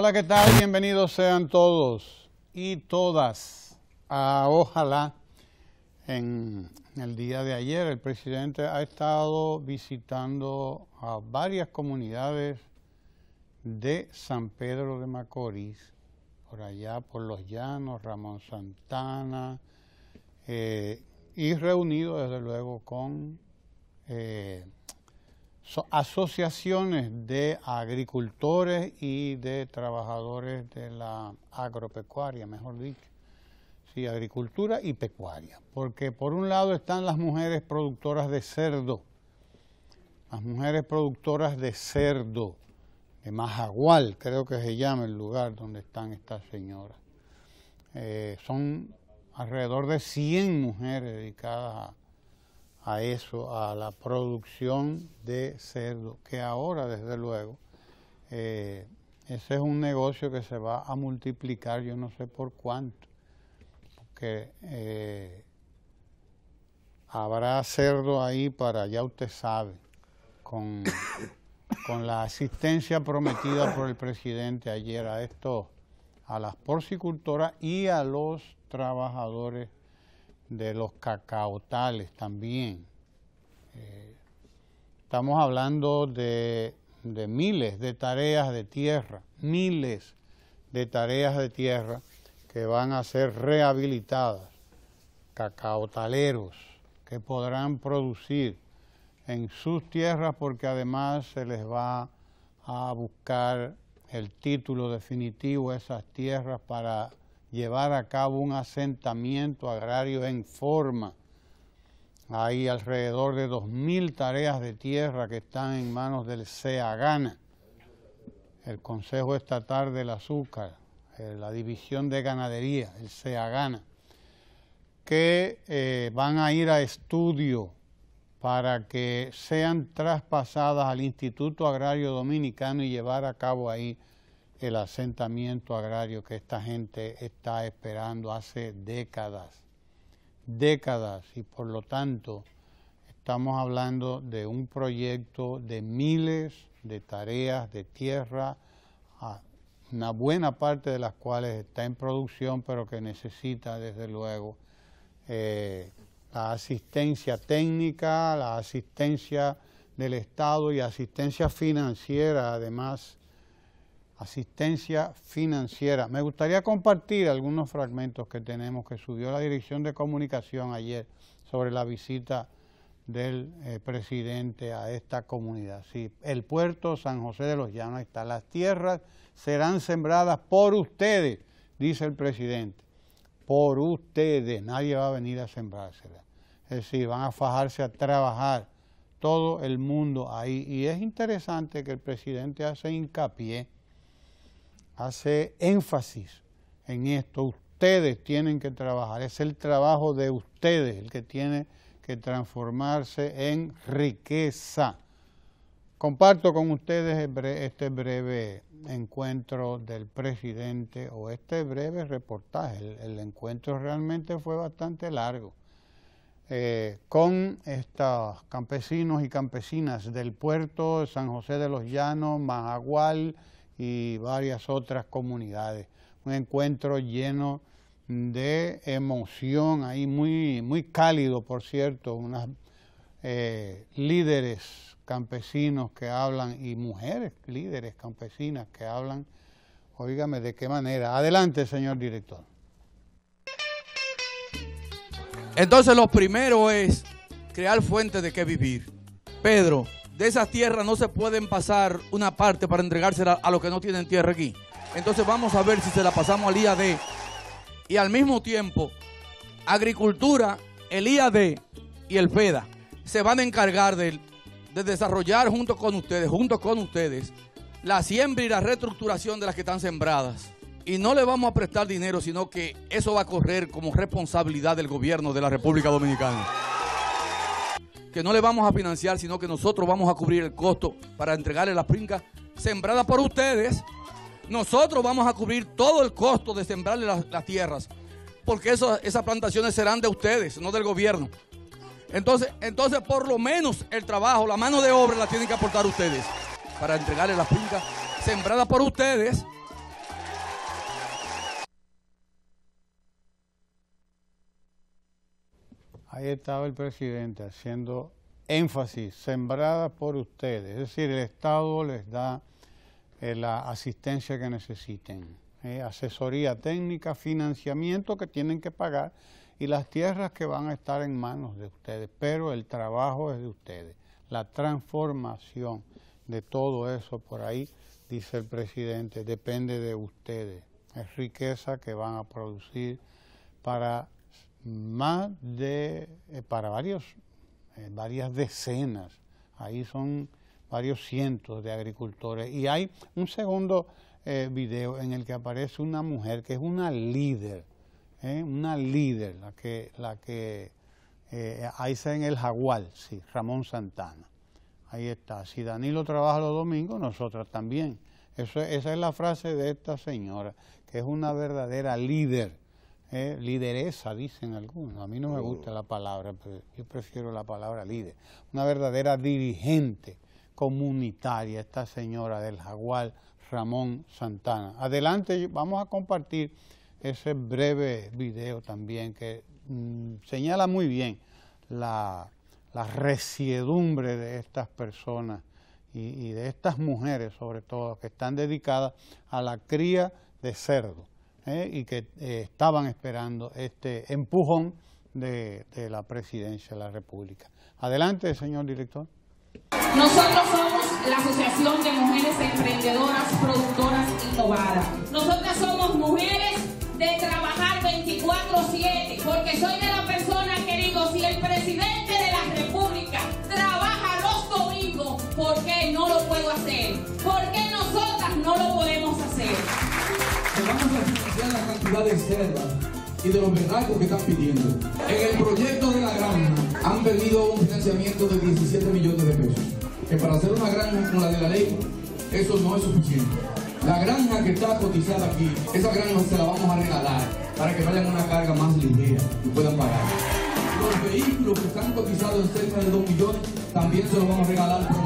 Hola, ¿qué tal? Bienvenidos sean todos y todas a Ojalá. En el día de ayer el presidente ha estado visitando a varias comunidades de San Pedro de Macorís, por allá por Los Llanos, Ramón Santana, eh, y reunido desde luego con eh, son asociaciones de agricultores y de trabajadores de la agropecuaria, mejor dicho. Sí, agricultura y pecuaria. Porque por un lado están las mujeres productoras de cerdo, las mujeres productoras de cerdo, de Majagual, creo que se llama el lugar donde están estas señoras. Eh, son alrededor de 100 mujeres dedicadas a a eso, a la producción de cerdo, que ahora desde luego eh, ese es un negocio que se va a multiplicar yo no sé por cuánto, porque eh, habrá cerdo ahí para, ya usted sabe, con, con la asistencia prometida por el presidente ayer a esto, a las porcicultoras y a los trabajadores de los cacaotales también. Eh, estamos hablando de, de miles de tareas de tierra, miles de tareas de tierra que van a ser rehabilitadas, cacaotaleros que podrán producir en sus tierras porque además se les va a buscar el título definitivo a esas tierras para llevar a cabo un asentamiento agrario en forma. Hay alrededor de 2.000 tareas de tierra que están en manos del CEAGANA, el Consejo Estatal del Azúcar, eh, la División de Ganadería, el CEAGANA, que eh, van a ir a estudio para que sean traspasadas al Instituto Agrario Dominicano y llevar a cabo ahí el asentamiento agrario que esta gente está esperando hace décadas, décadas, y por lo tanto estamos hablando de un proyecto de miles de tareas de tierra, una buena parte de las cuales está en producción, pero que necesita desde luego eh, la asistencia técnica, la asistencia del Estado y asistencia financiera además asistencia financiera. Me gustaría compartir algunos fragmentos que tenemos que subió la Dirección de Comunicación ayer sobre la visita del eh, presidente a esta comunidad. el puerto San José de los Llanos está. Las tierras serán sembradas por ustedes, dice el presidente. Por ustedes. Nadie va a venir a sembrárselas. Es decir, van a fajarse a trabajar todo el mundo ahí. Y es interesante que el presidente hace hincapié hace énfasis en esto. Ustedes tienen que trabajar, es el trabajo de ustedes el que tiene que transformarse en riqueza. Comparto con ustedes este breve encuentro del presidente o este breve reportaje. El, encuentro realmente fue bastante largo. Eh, con estos campesinos y campesinas del puerto, de San José de los Llanos, Majagual, y varias otras comunidades. Un encuentro lleno de emoción, ahí muy, muy cálido, por cierto, unas eh, líderes campesinos que hablan y mujeres líderes campesinas que hablan. Óigame, ¿de qué manera? Adelante, señor director. Entonces lo primero es crear fuentes de qué vivir. Pedro, de esas tierras no se pueden pasar una parte para entregársela a los que no tienen tierra aquí. Entonces vamos a ver si se la pasamos al IAD y al mismo tiempo Agricultura, el IAD y el FEDA se van a encargar de, de desarrollar junto con ustedes, junto con ustedes, la siembra y la reestructuración de las que están sembradas. Y no le vamos a prestar dinero, sino que eso va a correr como responsabilidad del gobierno de la República Dominicana que no le vamos a financiar, sino que nosotros vamos a cubrir el costo para entregarle las fincas sembradas por ustedes. Nosotros vamos a cubrir todo el costo de sembrarle las, tierras, porque esas plantaciones serán de ustedes, no del gobierno. Entonces, entonces, por lo menos el trabajo, la mano de obra la tienen que aportar ustedes para entregarle las fincas sembradas por ustedes Ahí estaba el presidente haciendo énfasis, sembrada por ustedes. Es decir, el Estado les da eh, la asistencia que necesiten. Eh, asesoría técnica, financiamiento que tienen que pagar y las tierras que van a estar en manos de ustedes. Pero el trabajo es de ustedes. La transformación de todo eso por ahí, dice el presidente, depende de ustedes. Es riqueza que van a producir para más de, eh, para varios, eh, varias decenas, ahí son varios cientos de agricultores. Y hay un segundo eh, video en el que aparece una mujer que es una líder, una líder, la que, la que ahí está en el Jaguar, sí, Ramón Santana. Ahí está, si Danilo trabaja los domingos, nosotras también. Eso, esa es la frase de esta señora, que es una verdadera líder eh, lideresa, dicen algunos. A mí no me gusta la palabra, pero yo prefiero la palabra líder. Una verdadera dirigente comunitaria, esta señora del jaguar Ramón Santana. Adelante, vamos a compartir ese breve video también que mm, señala muy bien la, resiedumbre de estas personas y, y de estas mujeres sobre todo que están dedicadas a la cría de cerdo. ¿eh? y que eh, estaban esperando este empujón de, la presidencia de la República. Adelante, señor director. Nosotros somos la Asociación de Mujeres Emprendedoras, Productoras Innovadas. Nosotras somos mujeres de trabajar 24-7, porque soy de la persona que digo, si el presidente de la República trabaja los domingos, ¿por qué no lo puedo hacer? ¿Por qué de cerda y de los verdades que están pidiendo. En el proyecto de la granja han pedido un financiamiento de 17 millones de pesos, que para hacer una granja como la de la ley, eso no es suficiente. La granja que está cotizada aquí, esa granja se la vamos a regalar para que vayan una carga más ligera y puedan pagar. Los vehículos que están cotizados en cerca de 2 millones también se los vamos a regalar, por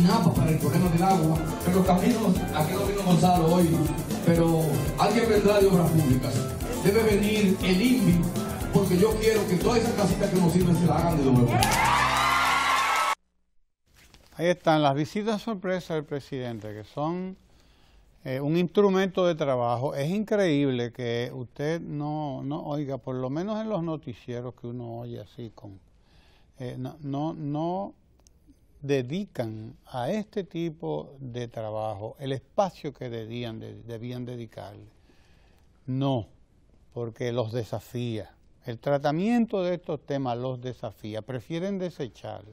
nada para el problema del agua, pero caminos, aquí lo vino Gonzalo hoy, pero alguien vendrá de obras públicas. Debe venir el INVI, porque yo quiero que todas esas casitas que nos sirven se la hagan de nuevo. Ahí están las visitas sorpresa del presidente, que son eh, un instrumento de trabajo. Es increíble que usted no, no, oiga, por lo menos en los noticieros que uno oye así, con eh, no, no dedican a este tipo de trabajo, el espacio que debían, debían dedicarle. No, porque los desafía. El tratamiento de estos temas los desafía, prefieren desecharlo.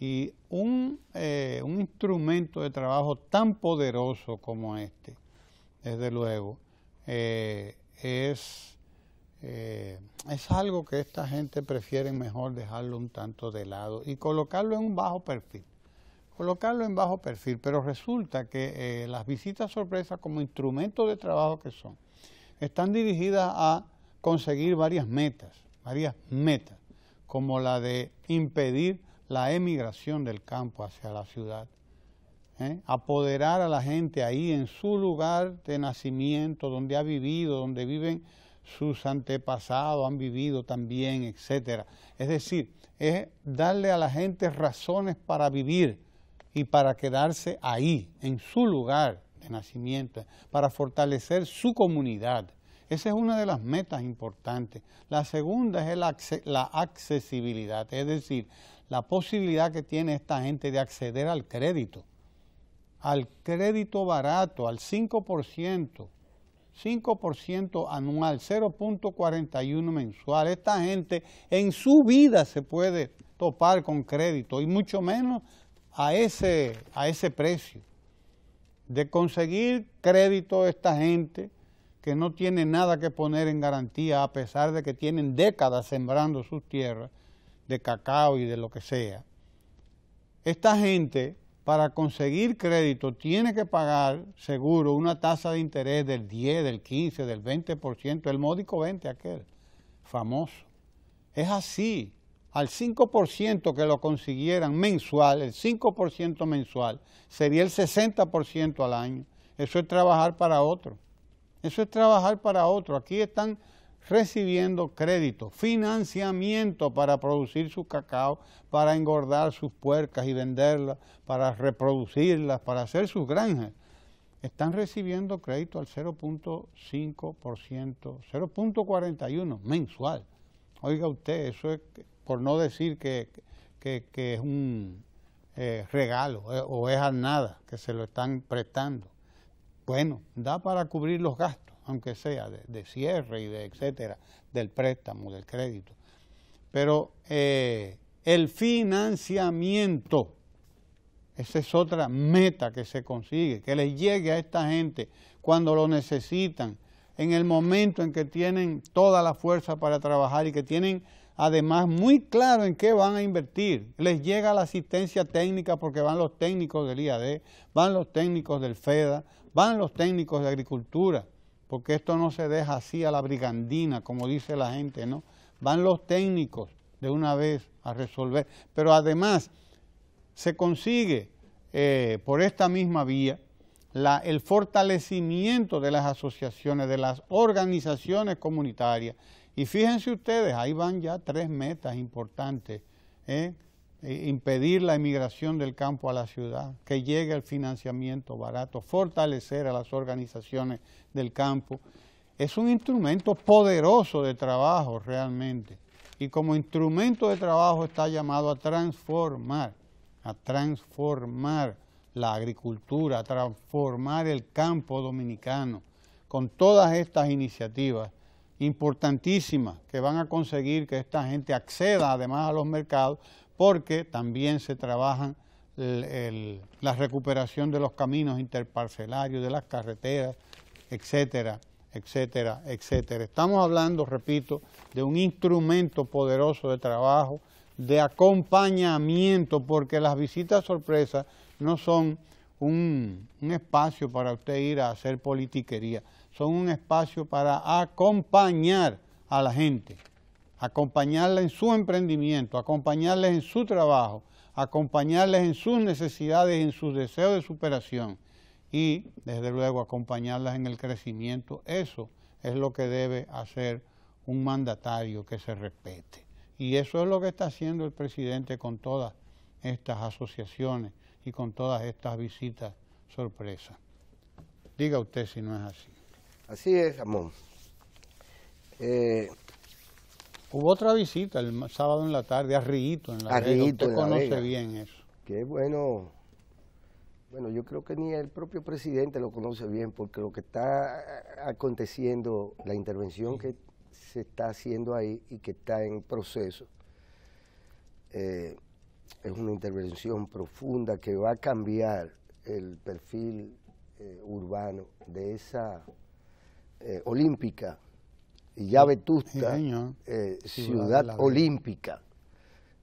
Y un, eh, instrumento de trabajo tan poderoso como este, desde luego, eh, es eh, es algo que esta gente prefiere mejor dejarlo un tanto de lado y colocarlo en un bajo perfil. Colocarlo en bajo perfil, pero resulta que eh, las visitas sorpresas como instrumento de trabajo que son, están dirigidas a conseguir varias metas, varias metas, como la de impedir la emigración del campo hacia la ciudad, ¿eh? apoderar a la gente ahí en su lugar de nacimiento, donde ha vivido, donde viven sus antepasados han vivido también, etcétera. Es decir, es darle a la gente razones para vivir y para quedarse ahí, en su lugar de nacimiento, para fortalecer su comunidad. Esa es una de las metas importantes. La segunda es la, la accesibilidad, es decir, la posibilidad que tiene esta gente de acceder al crédito, al crédito barato, al 5%, 5% anual, 0.41 mensual. Esta gente en su vida se puede topar con crédito y mucho menos a ese, a ese precio. De conseguir crédito esta gente que no tiene nada que poner en garantía a pesar de que tienen décadas sembrando sus tierras de cacao y de lo que sea. Esta gente para conseguir crédito tiene que pagar seguro una tasa de interés del 10, del 15, del 20%, el módico 20 aquel, famoso. Es así, al 5% que lo consiguieran mensual, el 5% mensual, sería el 60% al año. Eso es trabajar para otro. Eso es trabajar para otro. Aquí están recibiendo crédito, financiamiento para producir su cacao, para engordar sus puercas y venderlas, para reproducirlas, para hacer sus granjas. Están recibiendo crédito al 0.5%, 0.41% mensual. Oiga usted, eso es por no decir que, es un eh, regalo eh, o es a nada que se lo están prestando. Bueno, da para cubrir los gastos aunque sea de, cierre y de etcétera, del préstamo, del crédito. Pero eh, el financiamiento, esa es otra meta que se consigue, que les llegue a esta gente cuando lo necesitan, en el momento en que tienen toda la fuerza para trabajar y que tienen además muy claro en qué van a invertir. Les llega la asistencia técnica porque van los técnicos del IAD, van los técnicos del FEDA, van los técnicos de agricultura porque esto no se deja así a la brigandina, como dice la gente, ¿no? Van los técnicos de una vez a resolver, pero además se consigue eh, por esta misma vía el fortalecimiento de las asociaciones, de las organizaciones comunitarias. Y fíjense ustedes, ahí van ya tres metas importantes. ¿eh? Eh, impedir la emigración del campo a la ciudad, que llegue el financiamiento barato, fortalecer a las organizaciones del campo. Es un instrumento poderoso de trabajo realmente y como instrumento de trabajo está llamado a transformar, a transformar la agricultura, a transformar el campo dominicano con todas estas iniciativas importantísimas que van a conseguir que esta gente acceda además a los mercados, porque también se trabaja la recuperación de los caminos interparcelarios, de las carreteras, etcétera, etcétera, etcétera. Estamos hablando, repito, de un instrumento poderoso de trabajo, de acompañamiento, porque las visitas sorpresas no son un, espacio para usted ir a hacer politiquería, son un espacio para acompañar a la gente acompañarla en su emprendimiento, acompañarles en su trabajo, acompañarles en sus necesidades, en sus deseos de superación y, desde luego, acompañarlas en el crecimiento. Eso es lo que debe hacer un mandatario que se respete. Y eso es lo que está haciendo el presidente con todas estas asociaciones y con todas estas visitas sorpresa. Diga usted si no es así. Así es, Amón. Eh, Hubo otra visita el sábado en la tarde a en la tarde. Vega. conoce bien eso. Qué bueno. Bueno, yo creo que ni el propio presidente lo conoce bien, porque lo que está eh, aconteciendo, la intervención que se está haciendo ahí y que está en proceso, eh, es una intervención profunda que va a cambiar el perfil eh, urbano de esa olímpica ya Vetusta, eh, ciudad, olímpica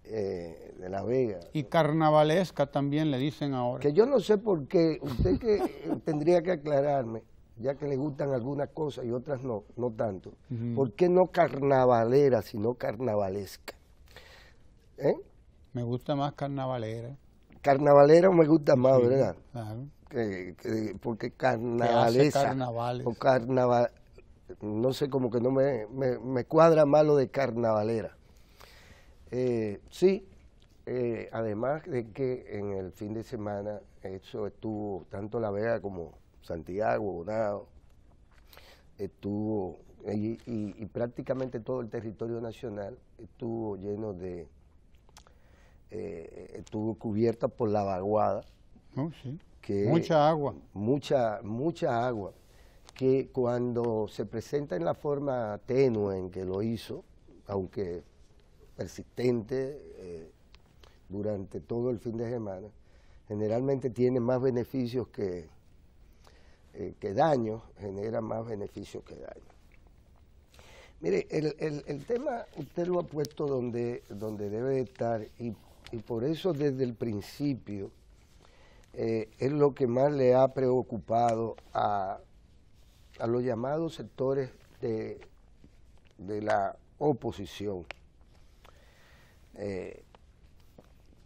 eh, de Las Vegas. Y carnavalesca también le dicen ahora. Que yo no sé por qué, usted que eh, tendría que aclararme, ya que le gustan algunas cosas y otras no, no tanto, ¿por qué no carnavalera, sino carnavalesca? Me gusta más carnavalera. Carnavalera me gusta más, ¿verdad? Claro. porque carnavalesca. O carnaval no sé, como que no me, cuadra malo de carnavalera. Eh, sí, eh, además de que en el fin de semana eso estuvo tanto La Vega como Santiago, Bonao, estuvo, y, y, prácticamente todo el territorio nacional estuvo lleno de, eh, estuvo cubierta por la vaguada. mucha agua. Mucha, mucha agua que cuando se presenta en la forma tenue en que lo hizo, aunque persistente eh, durante todo el fin de semana, generalmente tiene más beneficios que, eh, que daños, genera más beneficios que daño. Mire, el, tema usted lo ha puesto donde, donde debe estar y, por eso desde el principio eh, es lo que más le ha preocupado a a los llamados sectores de, la oposición, eh,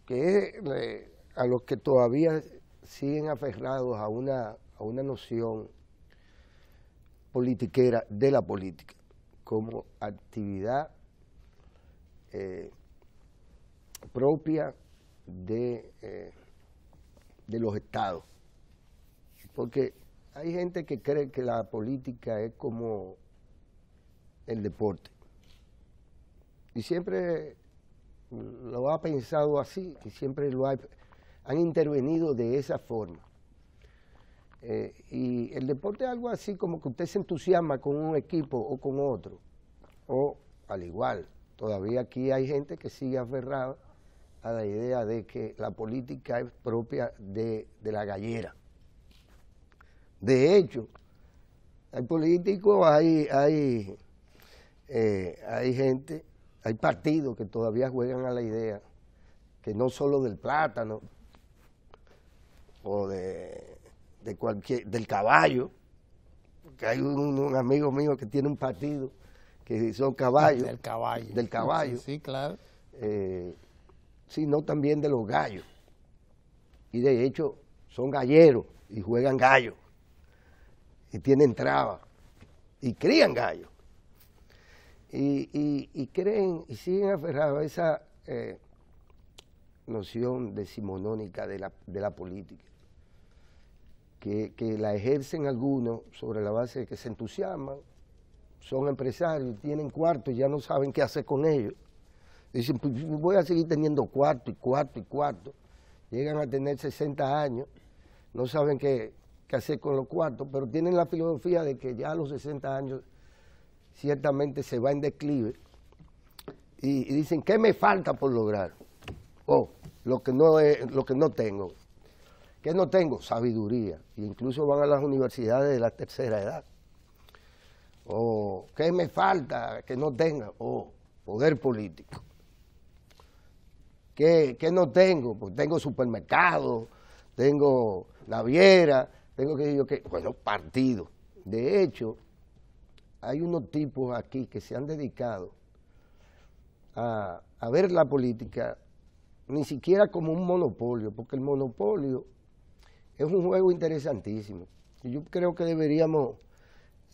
que es eh, a los que todavía siguen aferrados a una, a una noción politiquera de la política como actividad eh, propia de, de los estados. Porque hay gente que cree que la política es como el deporte. Y siempre lo ha pensado así, y siempre lo han intervenido de esa forma. Eh, y el deporte es algo así como que usted se entusiasma con un equipo o con otro, o al igual, todavía aquí hay gente que sigue aferrada a la idea de que la política es propia de la gallera. De hecho, hay políticos, hay, eh, hay, gente, hay partidos que todavía juegan a la idea que no solo del plátano o de, cualquier, del caballo, porque hay un, amigo mío que tiene un partido que son caballos. Del caballo. Del caballo. Sí, claro. Eh, sino también de los gallos. Y de hecho son galleros y juegan gallos y tienen traba y crían gallos. Y, creen y siguen aferrados a esa eh, noción decimonónica de la, de la política, que, que, la ejercen algunos sobre la base de que se entusiasman, son empresarios, tienen cuarto y ya no saben qué hacer con ellos. Dicen, pues, voy a seguir teniendo cuarto y cuarto y cuarto. Llegan a tener 60 años, no saben qué, que hacer con los cuartos, pero tienen la filosofía de que ya a los 60 años ciertamente se va en declive y, dicen, ¿qué me falta por lograr? o oh, lo que no, lo que no tengo. ¿Qué no tengo? Sabiduría. E incluso van a las universidades de la tercera edad. O, oh, ¿qué me falta que no tenga? Oh, poder político. ¿Qué, qué no tengo? Pues tengo supermercado, tengo naviera, tengo que decir que, bueno, partido. De hecho, hay unos tipos aquí que se han dedicado a, a ver la política ni siquiera como un monopolio, porque el monopolio es un juego interesantísimo. Y yo creo que deberíamos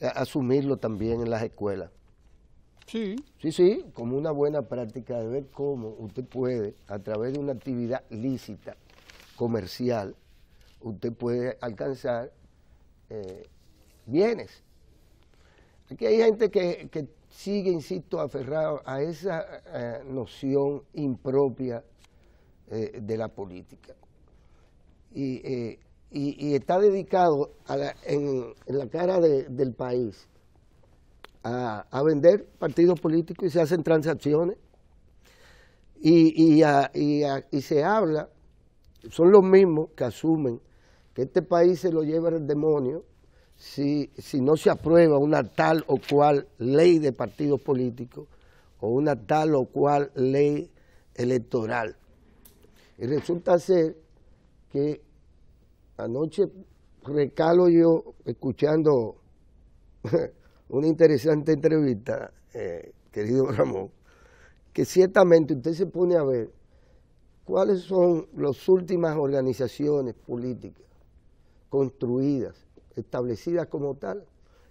eh, asumirlo también en las escuelas. Sí. Sí, sí, como una buena práctica de ver cómo usted puede, a través de una actividad lícita, comercial, usted puede alcanzar eh, bienes. Aquí hay gente que, sigue, insisto, aferrado a esa eh, noción impropia eh, de la política. Y, está dedicado en, la cara del país a, vender partidos políticos y se hacen transacciones. Y, y, y se habla, son los mismos que asumen que este país se lo lleva el demonio si, no se aprueba una tal o cual ley de partidos políticos o una tal o cual ley electoral. Y resulta ser que anoche recalo yo, escuchando una interesante entrevista, eh, querido Ramón, que ciertamente usted se pone a ver cuáles son las últimas organizaciones políticas construidas, establecidas como tal,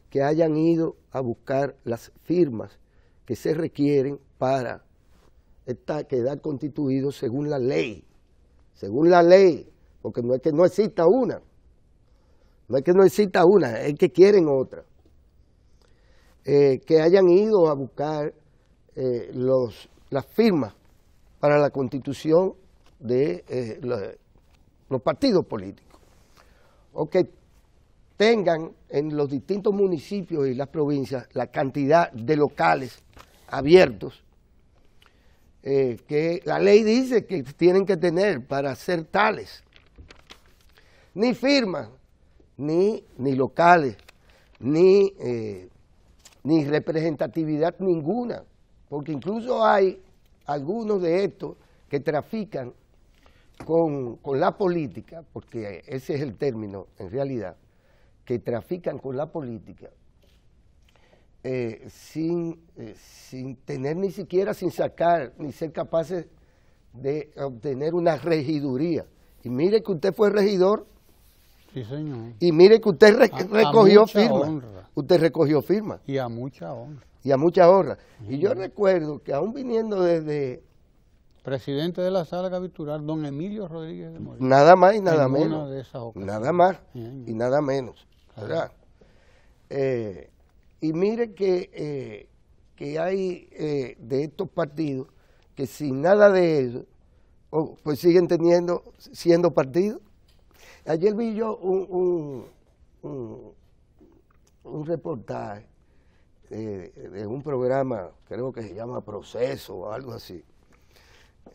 que hayan ido a buscar las firmas que se requieren para quedar constituidos según la ley, según la ley, porque no es que no exista una, no es que no exista una, es que quieren otra. Eh, que hayan ido a buscar eh, los, las firmas para la constitución de eh, los partidos políticos o que tengan en los distintos municipios y las provincias la cantidad de locales abiertos eh, que la ley dice que tienen que tener para ser tales. Ni firmas, ni, ni locales, ni, eh, ni representatividad ninguna, porque incluso hay algunos de estos que trafican con, con la política, porque ese es el término en realidad, que trafican con la política eh, eh, sin, tener ni siquiera, sin sacar, ni ser capaces de obtener una regiduría. Y mire que usted fue regidor. Sí, señor. Y mire que usted recogió firmas. Usted recogió firmas. Y a mucha honra. Y a mucha honra. Y yo recuerdo que aún viniendo desde presidente de la sala capitular, don Emilio Rodríguez de Moreno. Nada más y nada menos. De esas nada más y nada menos. Eh, y mire que, eh, que hay eh, de estos partidos que sin nada de ellos pues siguen teniendo, siendo partidos. Ayer vi yo un, un, reportaje de un programa, creo que se llama Proceso o algo así,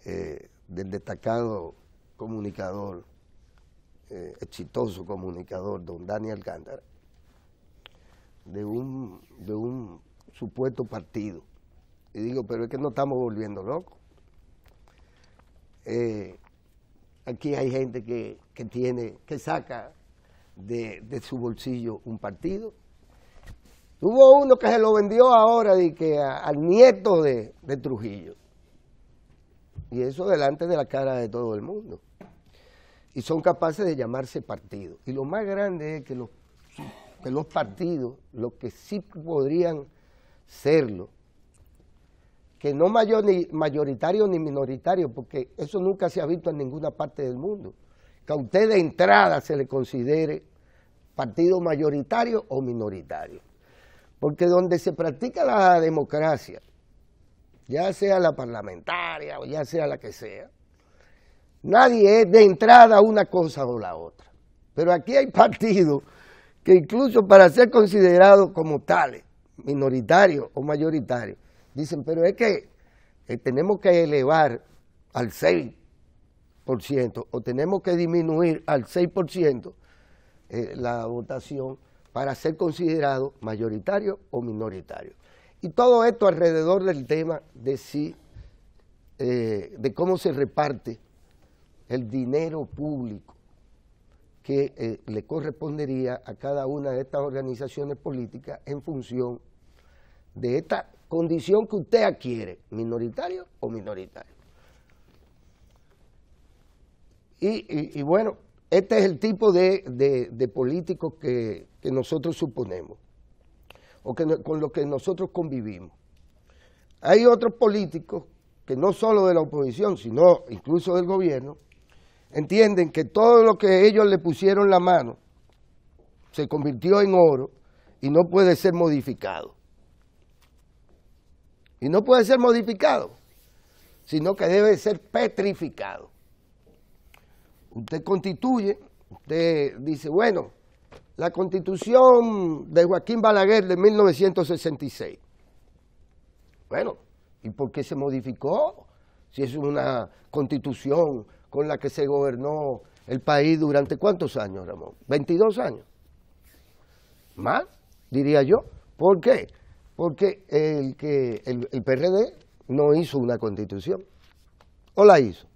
eh, del destacado comunicador, eh, exitoso comunicador, don Daniel Alcántara, de un, de un supuesto partido. Y digo, pero es que no estamos volviendo locos. Eh, aquí hay gente que, que, tiene, que saca de, de su bolsillo un partido Hubo uno que se lo vendió ahora y que al nieto de, Trujillo. Y eso delante de la cara de todo el mundo. Y son capaces de llamarse partidos. Y lo más grande es que los, partidos, los que sí podrían serlo, que no mayor, ni mayoritario ni minoritario, porque eso nunca se ha visto en ninguna parte del mundo, que a usted de entrada se le considere partido mayoritario o minoritario. Porque donde se practica la democracia ya sea la parlamentaria o ya sea la que sea, nadie es de entrada una cosa o la otra. Pero aquí hay partidos que incluso para ser considerados como tales, minoritarios o mayoritarios, dicen, pero es que eh, tenemos que elevar al 6% o tenemos que disminuir al 6% eh, la votación para ser considerado mayoritario o minoritario. Y todo esto alrededor del tema de si, eh, de cómo se reparte el dinero público que eh, le correspondería a cada una de estas organizaciones políticas en función de esta condición que usted adquiere, minoritario o minoritario. Y, bueno, este es el tipo de, de, políticos que nosotros suponemos o que con lo que nosotros convivimos. Hay otros políticos que no solo de la oposición, sino incluso del gobierno, entienden que todo lo que ellos le pusieron la mano se convirtió en oro y no puede ser modificado. Y no puede ser modificado, sino que debe ser petrificado. Usted constituye, usted dice, bueno, la constitución de Joaquín Balaguer de 1966. Bueno, ¿y por qué se modificó? Si es una constitución con la que se gobernó el país durante cuántos años, Ramón? 22 años. Más, diría yo. ¿Por qué? Porque el, que, el, PRD no hizo una constitución. ¿O la hizo?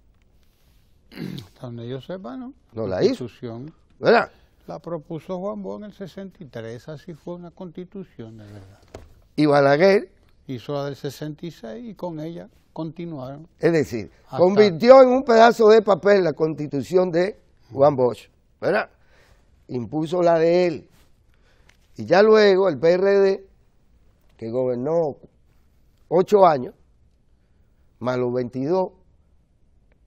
donde yo sepa, ¿no? No la, la hizo. ¿Verdad? La propuso Juan Bosch en el 63, así fue una constitución, de verdad. Y Balaguer hizo la del 66 y con ella continuaron. Es decir, convirtió en un pedazo de papel la constitución de Juan Bosch, ¿verdad? Impuso la de él. Y ya luego el PRD, que gobernó ocho años, más los 22,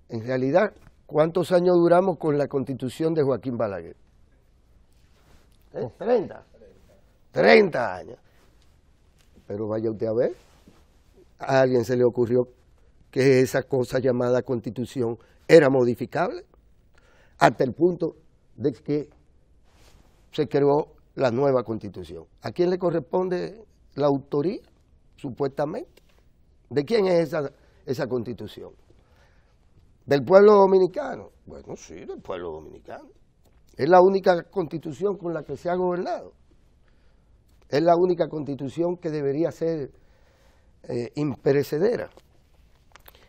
en realidad, ¿cuántos años duramos con la constitución de Joaquín Balaguer? 30. ¿Eh? 30 años. Pero vaya usted a ver, a alguien se le ocurrió que esa cosa llamada constitución era modificable, hasta el punto de que se creó la nueva constitución. ¿A quién le corresponde la autoría, supuestamente? ¿De quién es esa, esa constitución? ¿Del pueblo dominicano? Bueno, sí, del pueblo dominicano. Es la única constitución con la que se ha gobernado. Es la única constitución que debería ser eh, imperecedera.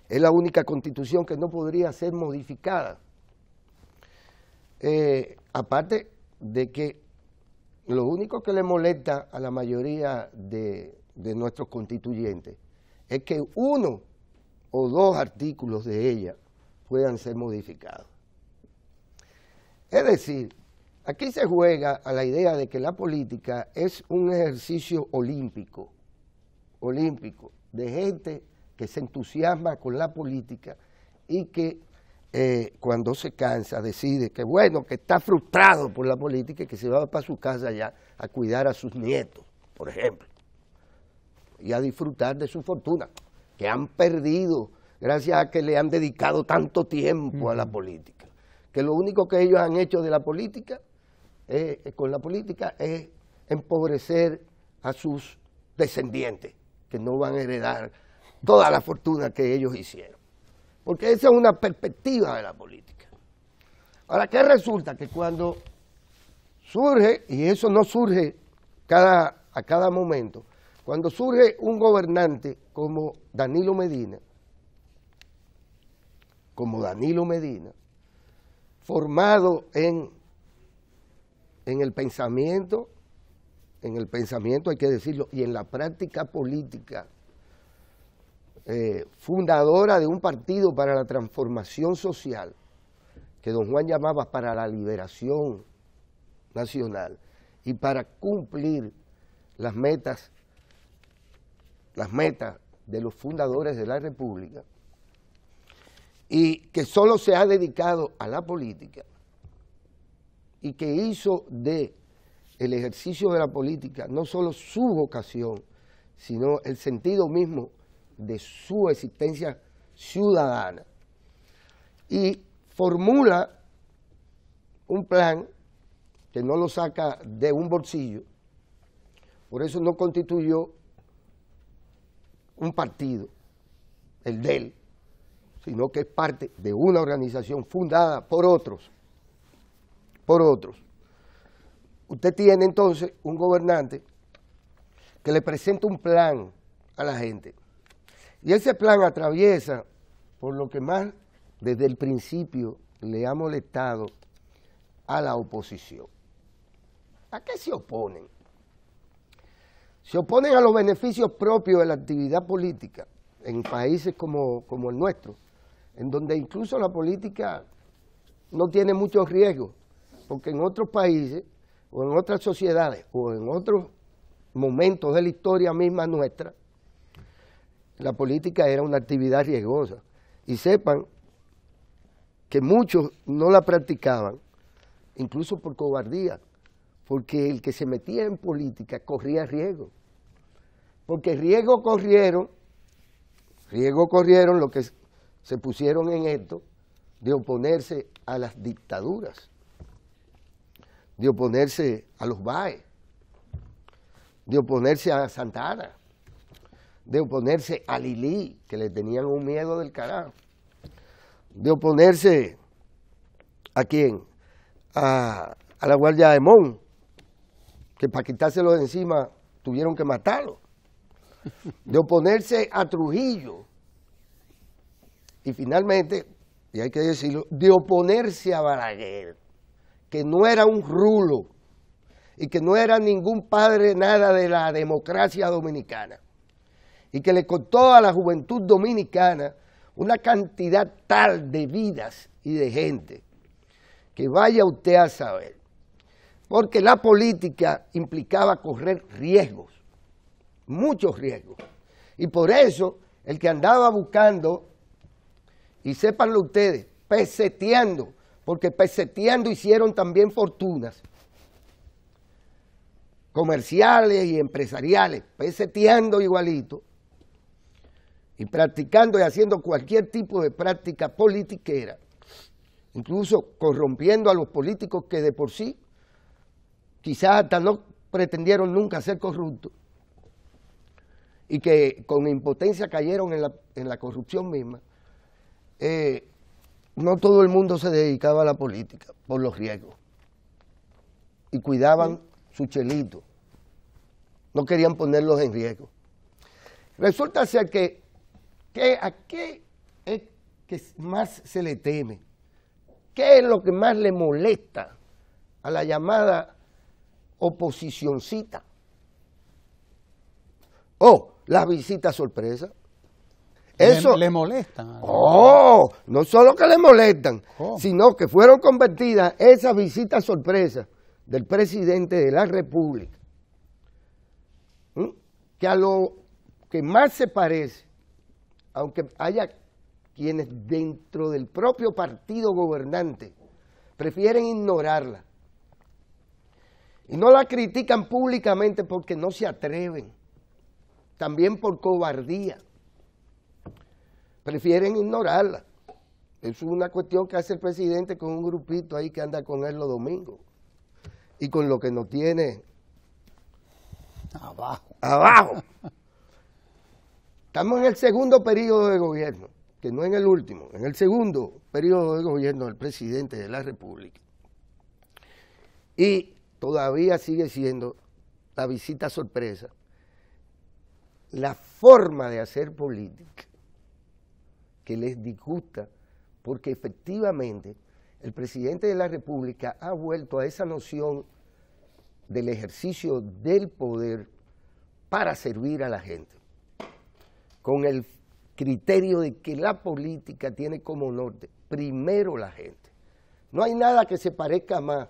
Es la única constitución que no podría ser modificada. Eh, aparte de que lo único que le molesta a la mayoría de nuestros constituyentes es que uno o dos artículos de ella puedan ser modificados. Es decir, aquí se juega a la idea de que la política es un ejercicio olímpico, olímpico, de gente que se entusiasma con la política y que eh, cuando se cansa decide que bueno, que está frustrado por la política y que se va para su casa ya a cuidar a sus nietos, por ejemplo, y a disfrutar de su fortuna, que han perdido gracias a que le han dedicado tanto tiempo a la política que lo único que ellos han hecho de la política, eh, eh, con la política, es empobrecer a sus descendientes, que no van a heredar toda la fortuna que ellos hicieron. Porque esa es una perspectiva de la política. Ahora, ¿qué resulta? Que cuando surge, y eso no surge cada, a cada momento, cuando surge un gobernante como Danilo Medina, como Danilo Medina, formado en, el pensamiento, en el pensamiento hay que decirlo, y en la práctica política, eh, fundadora de un partido para la transformación social, que don Juan llamaba para la liberación nacional y para cumplir las metas, las metas de los fundadores de la República, y que solo se ha dedicado a la política y que hizo de el ejercicio de la política no solo su vocación, sino el sentido mismo de su existencia ciudadana. Y formula un plan que no lo saca de un bolsillo, por eso no constituyó un partido, el del sino que es parte de una organización fundada por otros, por otros. Usted tiene entonces un gobernante que le presenta un plan a la gente. Y ese plan atraviesa por lo que más desde el principio le ha molestado a la oposición. ¿A qué se oponen? Se oponen a los beneficios propios de la actividad política en países como, como el nuestro, en donde incluso la política no tiene muchos riesgos, porque en otros países o en otras sociedades o en otros momentos de la historia misma nuestra, la política era una actividad riesgosa. Y sepan que muchos no la practicaban, incluso por cobardía, porque el que se metía en política corría riesgo. Porque riesgo corrieron, riesgo corrieron lo que se pusieron en esto de oponerse a las dictaduras, de oponerse a los BAE, de oponerse a Ana, de oponerse a Lili, que le tenían un miedo del carajo, de oponerse a quién, a, la Guardia de Mon, que para quitárselo de encima tuvieron que matarlo, de oponerse a Trujillo, y finalmente, y hay que decirlo, de oponerse a Balaguer, que no era un rulo y que no era ningún padre nada de la democracia dominicana, y que le costó a la juventud dominicana una cantidad tal de vidas y de gente, que vaya usted a saber, porque la política implicaba correr riesgos, muchos riesgos, y por eso el que andaba buscando y sépanlo ustedes, peseteando, porque peseteando hicieron también fortunas comerciales y empresariales, peseteando igualito y practicando y haciendo cualquier tipo de práctica politiquera, incluso corrompiendo a los políticos que de por sí quizás hasta no pretendieron nunca ser corruptos y que con impotencia cayeron en la, en la corrupción misma, eh, no todo el mundo se dedicaba a la política por los riesgos. Y cuidaban su chelito. No querían ponerlos en riesgo. Resulta ser que, a qué es que más se le teme, qué es lo que más le molesta a la llamada oposicioncita. O oh, las visitas sorpresas. Eso, le, molestan. Oh, no solo que le molestan, sino que fueron convertidas esas visitas sorpresa del presidente de la República, que a lo que más se parece, aunque haya quienes dentro del propio partido gobernante prefieren ignorarla y no la critican públicamente porque no se atreven, también por cobardía prefieren ignorarla. Es una cuestión que hace el presidente con un grupito ahí que anda con él los domingos y con lo que no tiene abajo. Abajo. Estamos en el segundo periodo de gobierno, que no en el último, en el segundo periodo de gobierno del presidente de la República. Y todavía sigue siendo la visita sorpresa la forma de hacer política que les disgusta, porque efectivamente el presidente de la República ha vuelto a esa noción del ejercicio del poder para servir a la gente, con el criterio de que la política tiene como norte primero la gente. No hay nada que se parezca más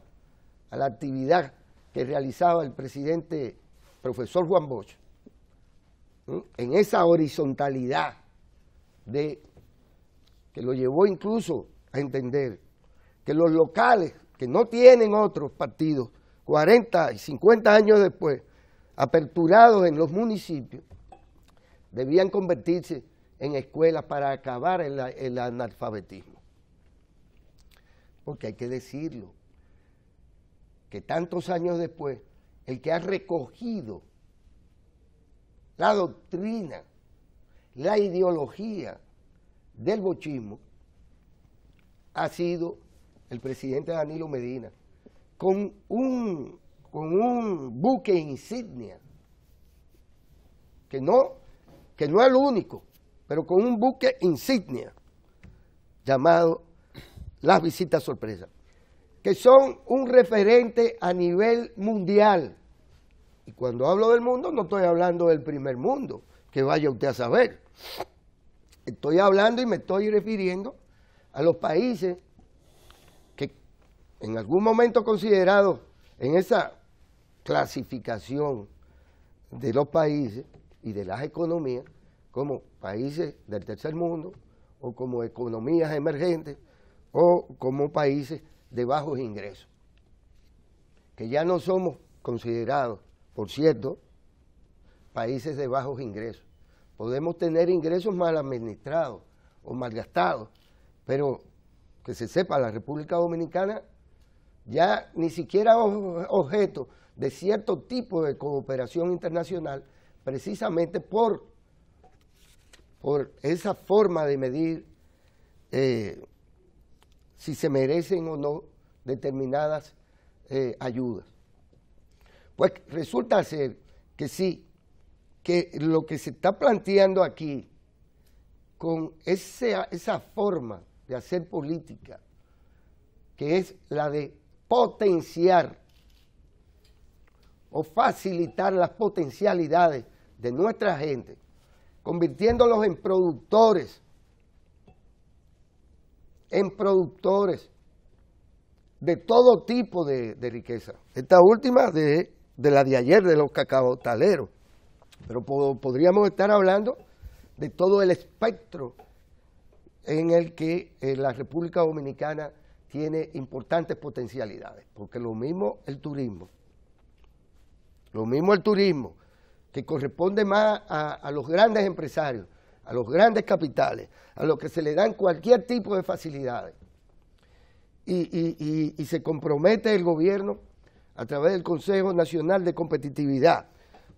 a la actividad que realizaba el presidente profesor Juan Bosch, en esa horizontalidad de lo llevó incluso a entender que los locales, que no tienen otros partidos, 40 y 50 años después, aperturados en los municipios, debían convertirse en escuelas para acabar el analfabetismo. Porque hay que decirlo, que tantos años después, el que ha recogido la doctrina, la ideología, del bochismo ha sido el presidente Danilo Medina, con un, con un buque insignia, que no, que no es el único, pero con un buque insignia llamado las visitas sorpresas, que son un referente a nivel mundial. Y cuando hablo del mundo no estoy hablando del primer mundo, que vaya usted a saber. Estoy hablando y me estoy refiriendo a los países que en algún momento considerados en esa clasificación de los países y de las economías como países del tercer mundo o como economías emergentes o como países de bajos ingresos, que ya no somos considerados, por cierto, países de bajos ingresos. Podemos tener ingresos mal administrados o mal gastados, pero que se sepa, la República Dominicana ya ni siquiera es objeto de cierto tipo de cooperación internacional, precisamente por, por esa forma de medir eh, si se merecen o no determinadas eh, ayudas. Pues resulta ser que sí, que lo que se está planteando aquí, con esa, forma de hacer política, que es la de potenciar o facilitar las potencialidades de nuestra gente, convirtiéndolos en productores, en productores de todo tipo de, riqueza. Esta última de, la de ayer, de los taleros pero podríamos estar hablando de todo el espectro en el que eh, la República Dominicana tiene importantes potencialidades, porque lo mismo el turismo, lo mismo el turismo, que corresponde más a, los grandes empresarios, a los grandes capitales, a los que se le dan cualquier tipo de facilidades. y se compromete el gobierno a través del Consejo Nacional de Competitividad,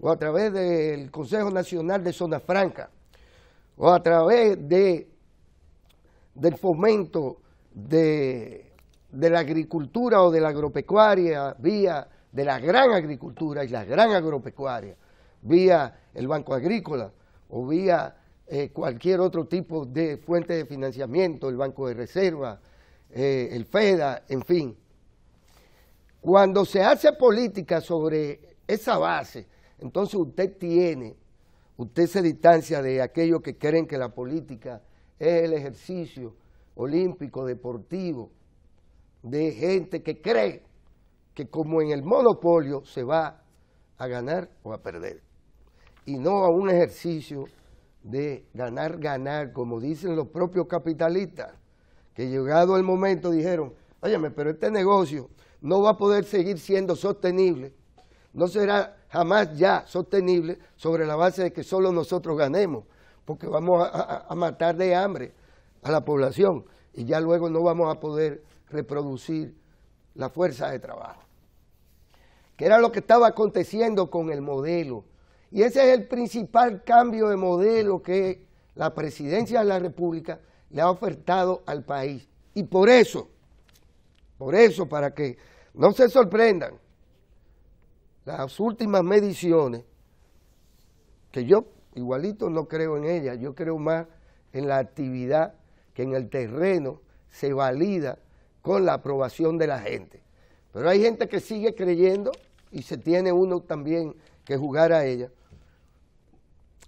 o a través del Consejo Nacional de Zona Franca, o a través del fomento de, la agricultura o de la agropecuaria, vía de la gran agricultura y la gran agropecuaria, vía el Banco Agrícola o vía eh, cualquier otro tipo de fuente de financiamiento, el Banco de Reserva, eh, el FEDA, en fin. Cuando se hace política sobre esa base, entonces usted tiene, usted se distancia de aquellos que creen que la política es el ejercicio olímpico, deportivo, de gente que cree que como en el monopolio se va a ganar o a perder, y no a un ejercicio de ganar, ganar, como dicen los propios capitalistas, que llegado el momento dijeron, óyeme, pero este negocio no va a poder seguir siendo sostenible, no será jamás ya sostenible sobre la base de que solo nosotros ganemos, porque vamos a, matar de hambre a la población y ya luego no vamos a poder reproducir la fuerza de trabajo. Que era lo que estaba aconteciendo con el modelo. Y ese es el principal cambio de modelo que la presidencia de la República le ha ofertado al país. Y por eso, por eso, para que no se sorprendan, las últimas mediciones, que yo igualito no creo en ellas, yo creo más en la actividad que en el terreno se valida con la aprobación de la gente. Pero hay gente que sigue creyendo y se tiene uno también que jugar a ella.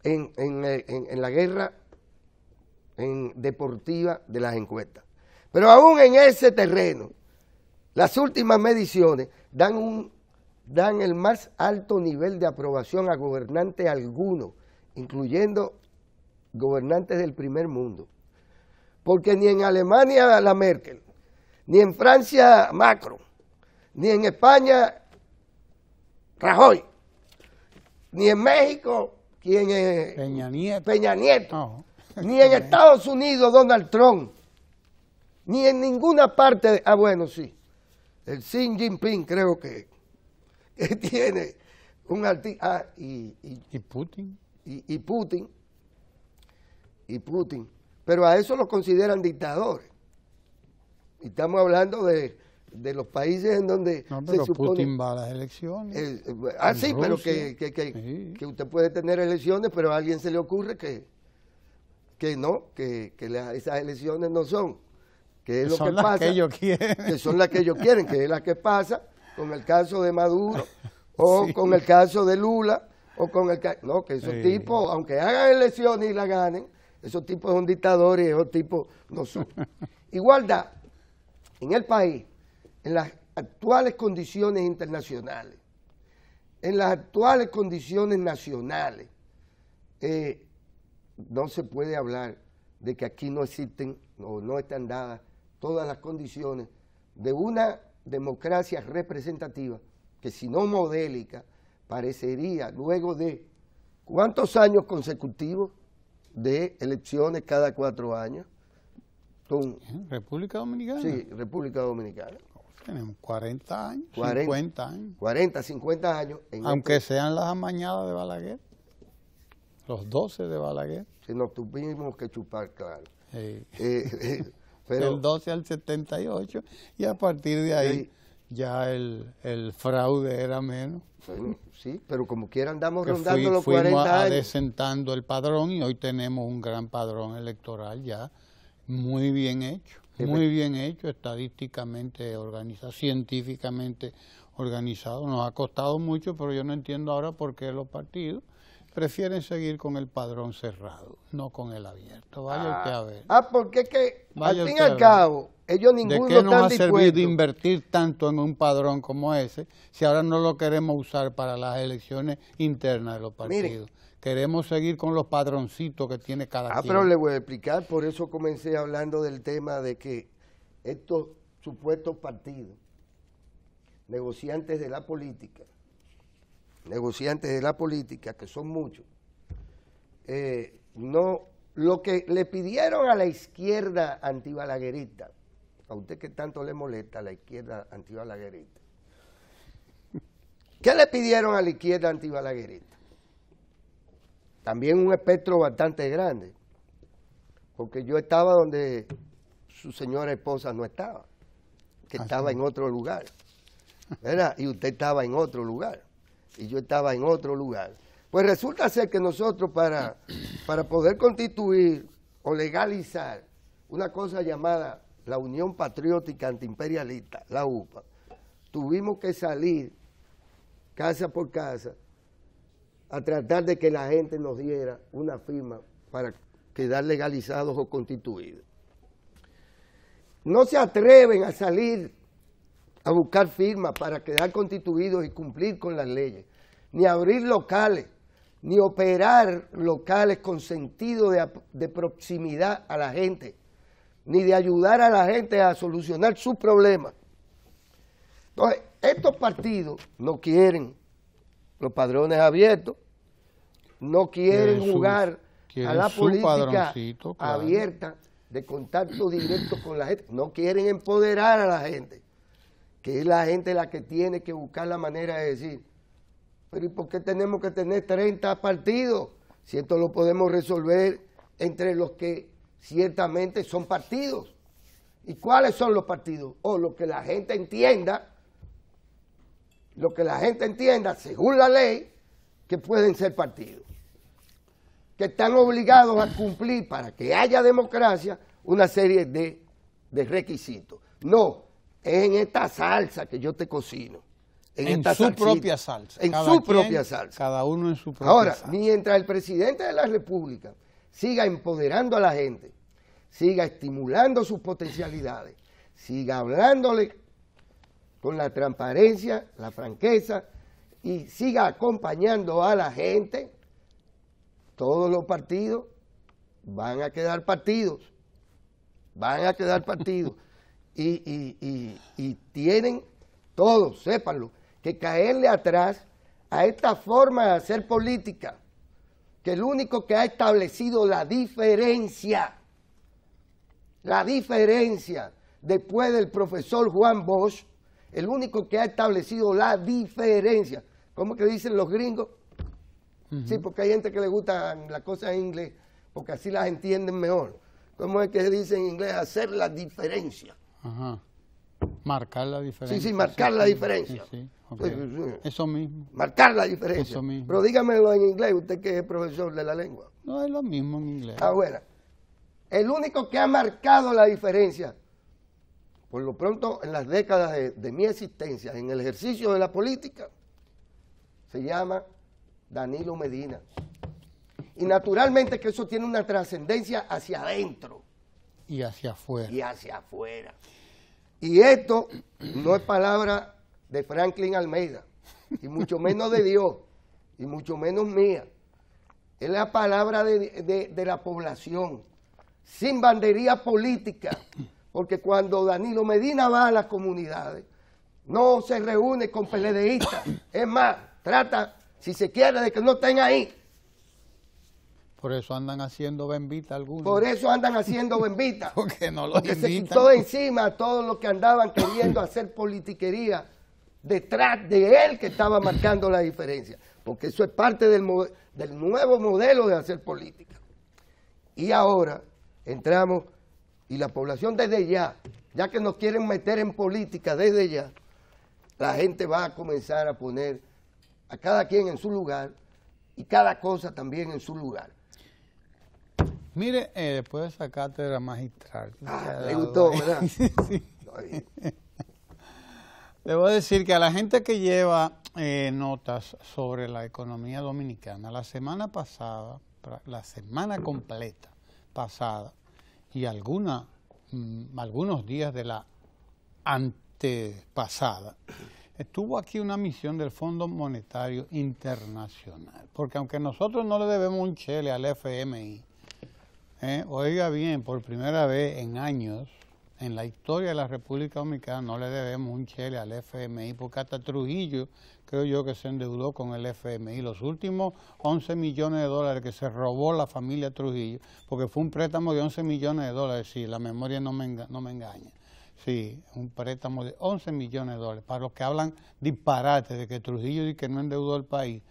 En, en, eh, la guerra deportiva de las encuestas. Pero aún en ese terreno, las últimas mediciones dan un dan el más alto nivel de aprobación a gobernante alguno, incluyendo gobernantes del primer mundo. Porque ni en Alemania la Merkel, ni en Francia Macron, ni en España Rajoy, ni en México quien es Peña Nieto, oh. ni en Estados Unidos Donald Trump, ni en ninguna parte, ah bueno sí, el Xi Jinping creo que tiene un artista... Ah, y, y, Putin. Y, Putin. Y Putin. Pero a eso lo consideran dictadores. Y estamos hablando de, de los países en donde Putin va a las elecciones. ah, sí, pero que, que, que, usted puede tener elecciones, pero a alguien se le ocurre que, que no, que, esas elecciones no son. Que son las Que ellos quieren. Que son las que ellos quieren, que es la que pasa con el caso de Maduro, oh, o con el caso de Lula, o con el caso... No, que esos tipos, aunque hagan elecciones y la ganen, esos tipos son dictadores, y esos tipos no son. Igualdad en el país, en las actuales condiciones internacionales, en las actuales condiciones nacionales, eh, no se puede hablar de que aquí no existen o no están dadas todas las condiciones de una democracia representativa, que si no modélica, parecería luego de cuántos años consecutivos de elecciones cada cuatro años. República Dominicana. Sí, República Dominicana. Tenemos 40 años, 40, 50 años. 40, 50 años. Este Aunque sean las amañadas de Balaguer, los 12 de Balaguer. Si nos tuvimos que chupar, claro. Eh, eh, del 12 al 78, y a partir de ahí ya el, fraude era menos. sí, pero como quiera andamos rondando los 40 fuimos adesentando el padrón y hoy tenemos un gran padrón electoral ya muy bien hecho, pues. muy bien hecho, estadísticamente organizado, científicamente organizado. Nos ha costado mucho, pero yo no entiendo ahora por qué los partidos prefieren seguir con el padrón cerrado, no con el abierto. Vaya ah. a ver. Ah, porque es que, al fin y al cabo, ellos ninguno ¿De qué dispuesto? invertir tanto en un padrón como ese si ahora no lo queremos usar para las elecciones internas de los partidos? queremos seguir con los padroncitos que tiene cada Ah, pero le voy a explicar, por eso comencé hablando del tema de que estos supuestos partidos, negociantes de la política, negociantes de la política, que son muchos, eh, no, lo que le pidieron a la izquierda antibalaguerista, a usted que tanto le molesta la izquierda antibalaguerista, ¿qué le pidieron a la izquierda antibalaguerista? También un espectro bastante grande, porque yo estaba donde su señora esposa no estaba, que ah, estaba en otro lugar, ¿verdad? Y usted estaba en otro lugar y yo estaba en otro lugar. Pues resulta ser que nosotros para, para poder constituir o legalizar una cosa llamada la Unión Patriótica Antiimperialista, la UPA, tuvimos que salir casa por casa a tratar de que la gente nos diera una firma para quedar legalizados o constituidos. No se atreven a salir a buscar firmas para quedar constituidos y cumplir con las leyes, ni abrir locales, ni operar locales con sentido de, proximidad a la gente, ni de ayudar a la gente a solucionar sus problemas. Entonces, estos partidos no quieren los padrones abiertos, no quieren jugar a la política abierta de contacto directo con la gente, no quieren empoderar a la gente que es la gente la que tiene que buscar la manera de decir, pero ¿y por qué tenemos que tener 30 partidos? Si esto lo podemos resolver entre los que ciertamente son partidos. ¿Y cuáles son los partidos? O lo que la gente entienda, lo que la gente entienda según la ley, que pueden ser partidos. Que están obligados a cumplir para que haya democracia una serie de, de requisitos. No, es en esta salsa que yo te cocino. En, su propia salsa. En su propia salsa. Cada uno en su propia Ahora, mientras el presidente de la República siga empoderando a la gente, siga estimulando sus potencialidades, siga hablándole con la transparencia, la franqueza y siga acompañando a la gente, todos los partidos van a quedar partidos, van a quedar partidos y, tienen todos, sépanlo, que caerle atrás a esta forma de hacer política, que el único que ha establecido la diferencia, la diferencia después del profesor Juan Bosch, el único que ha establecido la diferencia, ¿cómo que dicen los gringos? Sí, porque hay gente que le gusta las cosas en inglés, porque así las entienden mejor. ¿Cómo es que se dice en inglés? Hacer la diferencia. Ajá. Marcar la diferencia. Sí, sí, marcar la diferencia. Eso mismo. Marcar la diferencia. Eso mismo. Pero dígamelo en inglés, usted que es profesor de la lengua. No, es lo mismo en inglés. Ah, El único que ha marcado la diferencia, por lo pronto en las décadas de mi existencia, en el ejercicio de la política, se llama Danilo Medina. Y naturalmente que eso tiene una trascendencia hacia adentro. Y hacia afuera. Y hacia afuera. Y esto no es palabra de Franklin Almeida, y mucho menos de Dios, y mucho menos mía. Es la palabra de, la población, sin bandería política, porque cuando Danilo Medina va a las comunidades, no se reúne con peledeístas. Es más, trata, si se quiere, de que no estén ahí. Por eso andan haciendo bembita algunos. Por eso andan haciendo bembita. Porque no lo Porque se quitó encima a todos los que andaban queriendo hacer politiquería detrás de él que estaba marcando la diferencia. Porque eso es parte del nuevo modelo de hacer política. Y ahora entramos, y la población desde ya, ya que nos quieren meter en política desde ya, la gente va a comenzar a poner a cada quien en su lugar y cada cosa también en su lugar. Mire, eh, después de esa cátedra magistral. Ah, le gustó, ¿verdad? sí. Debo decir que a la gente que lleva eh, notas sobre la economía dominicana, la semana pasada, la semana completa pasada, y alguna, mm, algunos días de la antepasada, estuvo aquí una misión del Fondo Monetario Internacional, porque aunque nosotros no le debemos un chele al FMI, ¿eh? oiga bien, por primera vez en años, en la historia de la República Dominicana, no le debemos un chele al FMI, porque hasta Trujillo creo yo que se endeudó con el FMI. Los últimos 11 millones de dólares que se robó la familia Trujillo, porque fue un préstamo de 11 millones de dólares, si la memoria no me, engaña. Sí, un préstamo de 11 millones de dólares. Para los que hablan disparate de que Trujillo y que no endeudó el país,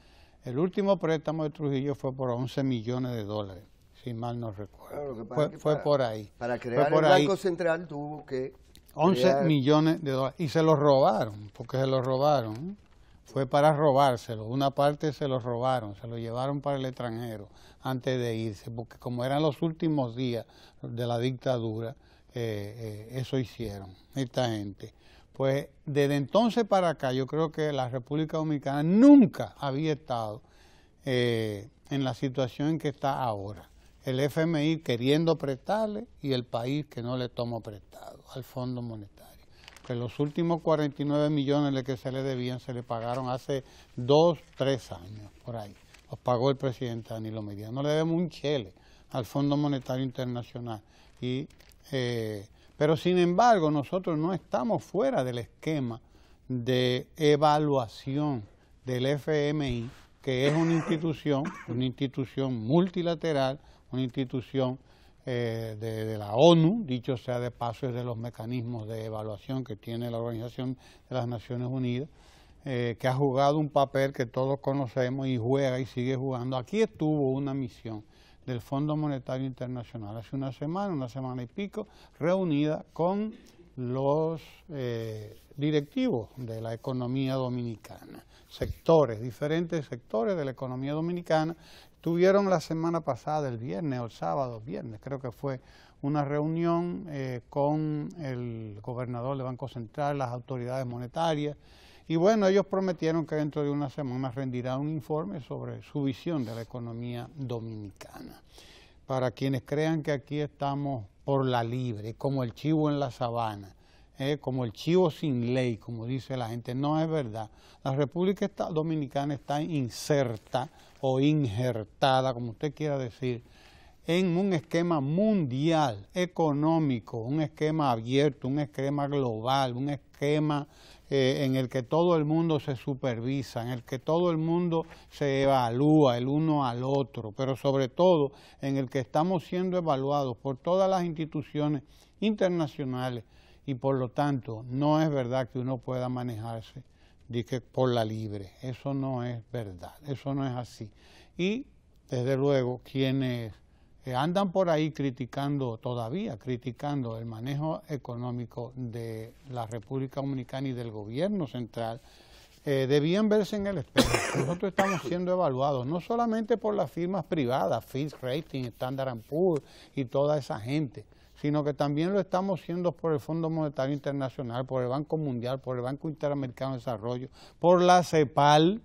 el último préstamo de Trujillo fue por 11 millones de dólares si mal no recuerdo. fue, por ahí. Para crear el Banco Central tuvo que... 11 millones de dólares. Y se los robaron, porque se los robaron. Fue para robárselo. Una parte se los robaron, se lo llevaron para el extranjero antes de irse, porque como eran los últimos días de la dictadura, eh, eh, eso hicieron esta gente. Pues desde entonces para acá yo creo que la República Dominicana nunca había estado eh, en la situación en que está ahora el FMI queriendo prestarle y el país que no le tomó prestado al Fondo Monetario. Que los últimos 49 millones que se le debían se le pagaron hace dos, tres años, por ahí. Los pagó el presidente Danilo Medina. No le debemos un chele al Fondo Monetario Internacional. Eh, pero sin embargo, nosotros no estamos fuera del esquema de evaluación del FMI, que es una institución, una institución multilateral, una institución eh, de, la ONU, dicho sea de paso, es de los mecanismos de evaluación que tiene la Organización de las Naciones Unidas, eh, que ha jugado un papel que todos conocemos y juega y sigue jugando. Aquí estuvo una misión del Fondo Monetario Internacional hace una semana, una semana y pico, reunida con los eh, directivos de la economía dominicana, sectores, diferentes sectores de la economía dominicana Tuvieron la semana pasada, el viernes o el sábado, viernes, creo que fue una reunión eh, con el gobernador del Banco Central, las autoridades monetarias, y bueno, ellos prometieron que dentro de una semana rendirá un informe sobre su visión de la economía dominicana. Para quienes crean que aquí estamos por la libre, como el chivo en la sabana, eh, como el chivo sin ley, como dice la gente. No es verdad. La República Dominicana está inserta o injertada, como usted quiera decir, en un esquema mundial, económico, un esquema abierto, un esquema global, un esquema eh, en el que todo el mundo se supervisa, en el que todo el mundo se evalúa el uno al otro, pero sobre todo en el que estamos siendo evaluados por todas las instituciones internacionales y por lo tanto no es verdad que uno pueda manejarse por la libre. Eso no es verdad, eso no es así. Y desde luego quienes eh, andan por ahí criticando todavía, criticando el manejo económico de la República Dominicana y del gobierno central, eh, debían verse en el espejo. Nosotros estamos siendo evaluados no solamente por las firmas privadas, Fitch Rating, Standard Poor's y toda esa gente, sino que también lo estamos haciendo por el Fondo Monetario Internacional, por el Banco Mundial, por el Banco Interamericano de Desarrollo, por la CEPAL.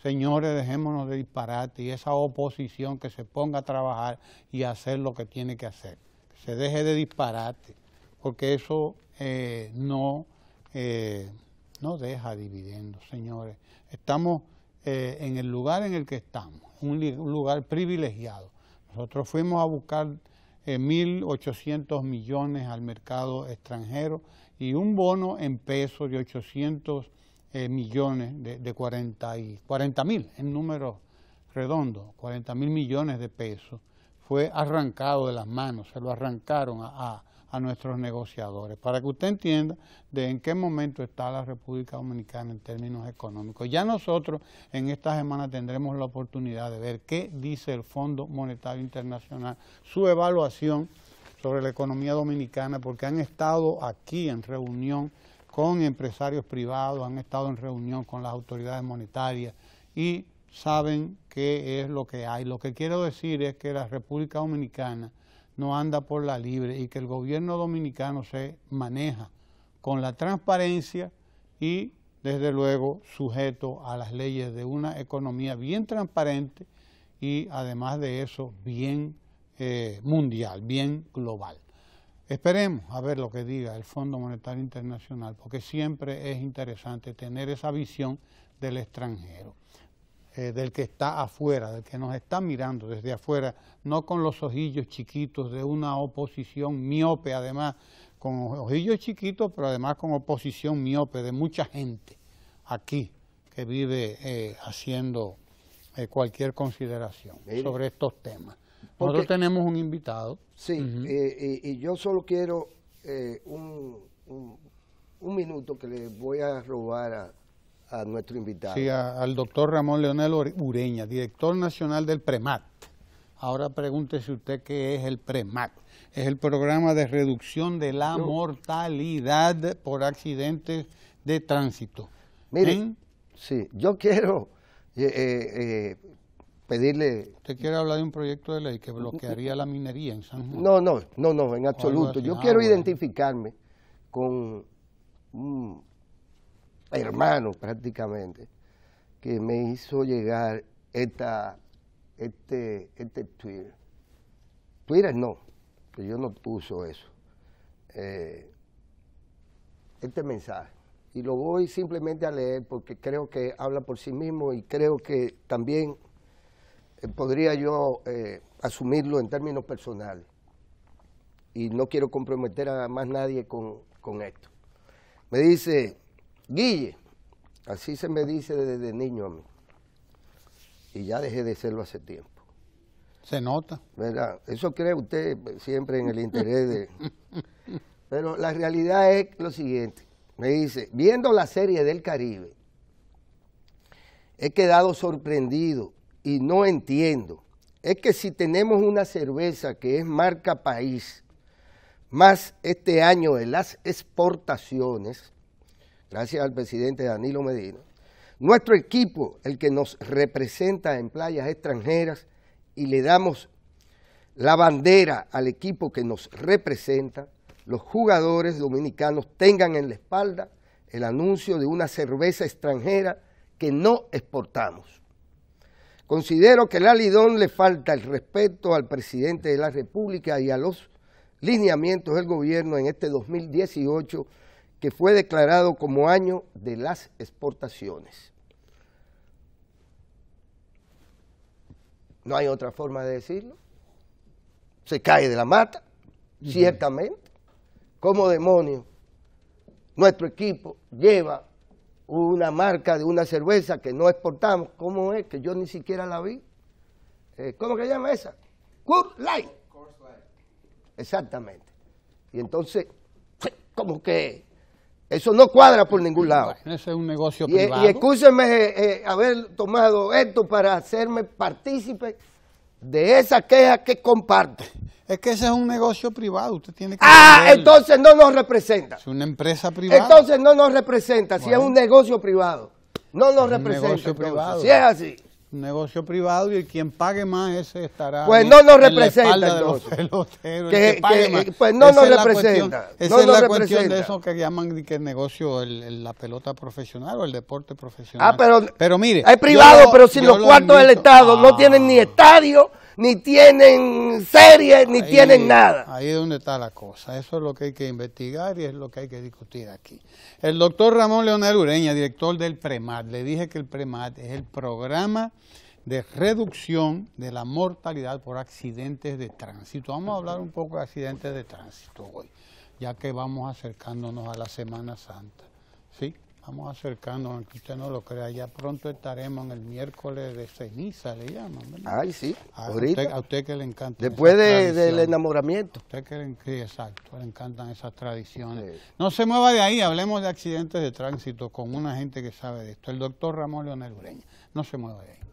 Señores, dejémonos de disparate y esa oposición que se ponga a trabajar y a hacer lo que tiene que hacer. Que se deje de disparate, porque eso eh, no, eh, no deja dividendos, señores. Estamos eh, en el lugar en el que estamos, un lugar privilegiado. Nosotros fuimos a buscar 1.800 eh, millones al mercado extranjero y un bono en pesos de 800 eh, millones, de, de 40 mil, en número redondo 40 mil millones de pesos, fue arrancado de las manos, se lo arrancaron a a nuestros negociadores, para que usted entienda de en qué momento está la República Dominicana en términos económicos. Ya nosotros en esta semana tendremos la oportunidad de ver qué dice el Fondo Monetario Internacional, su evaluación sobre la economía dominicana, porque han estado aquí en reunión con empresarios privados, han estado en reunión con las autoridades monetarias y saben qué es lo que hay. Lo que quiero decir es que la República Dominicana no anda por la libre y que el gobierno dominicano se maneja con la transparencia y desde luego sujeto a las leyes de una economía bien transparente y además de eso bien eh, mundial, bien global. Esperemos a ver lo que diga el Fondo Monetario Internacional, porque siempre es interesante tener esa visión del extranjero. Eh, del que está afuera, del que nos está mirando desde afuera, no con los ojillos chiquitos de una oposición miope, además, con ojillos chiquitos, pero además con oposición miope de mucha gente aquí que vive eh, haciendo eh, cualquier consideración sobre estos temas. Nosotros tenemos un invitado. Sí, y, yo solo quiero un, un minuto que le voy a robar a, a nuestro invitado. Sí, al doctor Ramón Leonel Ureña, director nacional del PREMAT. Ahora pregúntese usted qué es el PREMAT. Es el programa de reducción de la mortalidad por accidentes de tránsito. miren sí, yo quiero eh, eh, eh, pedirle... ¿Usted quiere hablar de un proyecto de ley que bloquearía la minería en San Juan? No, no, no, no, en absoluto. Yo ah, quiero identificarme con hermano prácticamente, que me hizo llegar esta, este, este Twitter. Twitter no, pero yo no puso eso. Eh, este mensaje. Y lo voy simplemente a leer porque creo que habla por sí mismo y creo que también eh, podría yo eh, asumirlo en términos personales. Y no quiero comprometer a más nadie con, con esto. Me dice, Guille, así se me dice desde niño a mí. Y ya dejé de serlo hace tiempo. Se nota. ¿Verdad? Eso cree usted siempre en el interés de... Pero la realidad es lo siguiente. Me dice, viendo la serie del Caribe, he quedado sorprendido y no entiendo. Es que si tenemos una cerveza que es marca país, más este año en las exportaciones, gracias al presidente Danilo Medina, nuestro equipo, el que nos representa en playas extranjeras, y le damos la bandera al equipo que nos representa, los jugadores dominicanos tengan en la espalda el anuncio de una cerveza extranjera que no exportamos. Considero que el Alidón le falta el respeto al presidente de la República y a los lineamientos del gobierno en este 2018 que fue declarado como año de las exportaciones. No hay otra forma de decirlo. Se cae de la mata, ciertamente. ¿Cómo demonio, nuestro equipo lleva una marca de una cerveza que no exportamos. ¿Cómo es? Que yo ni siquiera la vi. Eh, ¿Cómo que llama esa? ¿Court Light. Exactamente. Y entonces, ¿cómo que eso no cuadra por ningún lado. Ese es un negocio privado. Y escúcheme eh, eh, haber tomado esto para hacerme partícipe de esa queja que comparte. Es que ese es un negocio privado, usted tiene que... Ah, entonces no nos representa. Es una empresa privada. Entonces no nos representa, si es un negocio privado. No nos representa. Un privado. Si es así negocio privado y quien pague más ese estará pues no nos representa en que, pague eh, pues no nos representa esa es la cuestión de eso que llaman que el negocio el, la pelota profesional o el deporte profesional ah pero pero mire es privado pero si los cuartos del estado no tienen ni estadio ni tienen serie, ni tienen nada. Ahí es donde está la cosa. Eso es lo que hay que investigar y es lo que hay que discutir aquí. El doctor Ramón Leonel Ureña, director del PREMAT, le dije que el PREMAT es el programa de reducción de la mortalidad por accidentes de tránsito. Vamos a hablar un poco de accidentes de tránsito hoy, ya que vamos acercándonos a la Semana Santa. ¿Sí? estamos acercando, aunque usted no lo crea, ya pronto estaremos en el miércoles de ceniza, le llaman, Ay, sí, a Usted, a usted que le encanta. Después del enamoramiento. A usted que le, exacto, le encantan esas tradiciones. No se mueva de ahí, hablemos de accidentes de tránsito con una gente que sabe de esto, el doctor Ramón Leonel Ureña. No se mueva de ahí.